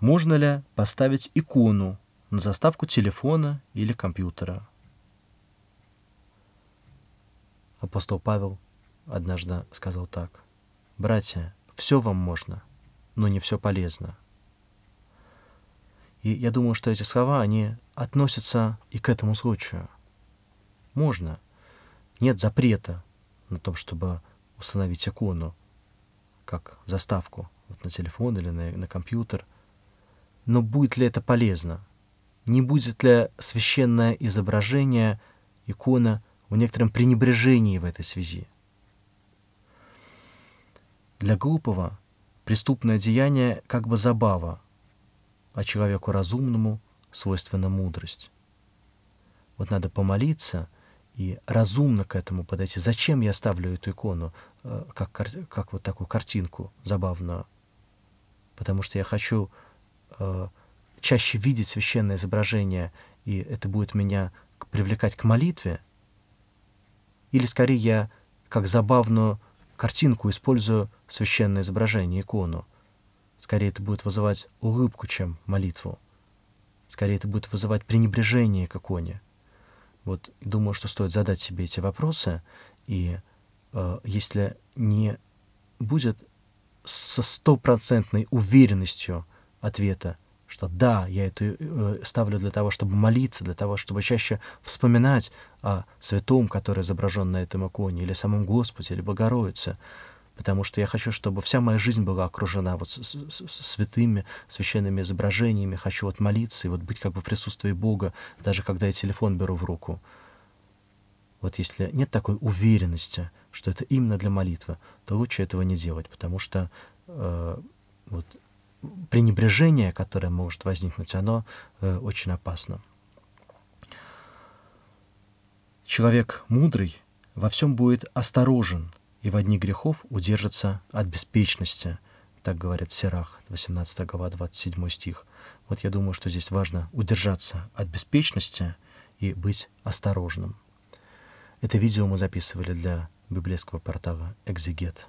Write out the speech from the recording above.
можно ли поставить икону на заставку телефона или компьютера. Апостол Павел однажды сказал так. «Братья, все вам можно, но не все полезно». И я думаю, что эти слова, они относятся и к этому случаю. Можно. Нет запрета на том, чтобы установить икону как заставку вот на телефон или на, на компьютер – но будет ли это полезно? Не будет ли священное изображение, икона в некотором пренебрежении в этой связи? Для глупого преступное деяние как бы забава, а человеку разумному свойственна мудрость. Вот надо помолиться и разумно к этому подойти. Зачем я ставлю эту икону, э, как, как вот такую картинку забавную? Потому что я хочу Э, чаще видеть священное изображение, и это будет меня привлекать к молитве, или скорее я как забавную картинку использую священное изображение, икону. Скорее это будет вызывать улыбку, чем молитву. Скорее это будет вызывать пренебрежение к иконе. Вот думаю, что стоит задать себе эти вопросы, и э, если не будет со стопроцентной уверенностью ответа, что да, я это э, ставлю для того, чтобы молиться, для того, чтобы чаще вспоминать о святом, который изображен на этом иконе, или самом Господе, или Богородице, потому что я хочу, чтобы вся моя жизнь была окружена вот святыми, священными изображениями, хочу вот молиться и вот быть как бы в присутствии Бога, даже когда я телефон беру в руку. Вот если нет такой уверенности, что это именно для молитвы, то лучше этого не делать, потому что э, вот пренебрежение, которое может возникнуть, оно э, очень опасно. Человек мудрый во всем будет осторожен и в одни грехов удержится от беспечности, так говорит Серах 18 глава, 27 стих. Вот я думаю, что здесь важно удержаться от беспечности и быть осторожным. Это видео мы записывали для библейского портала «Экзегет».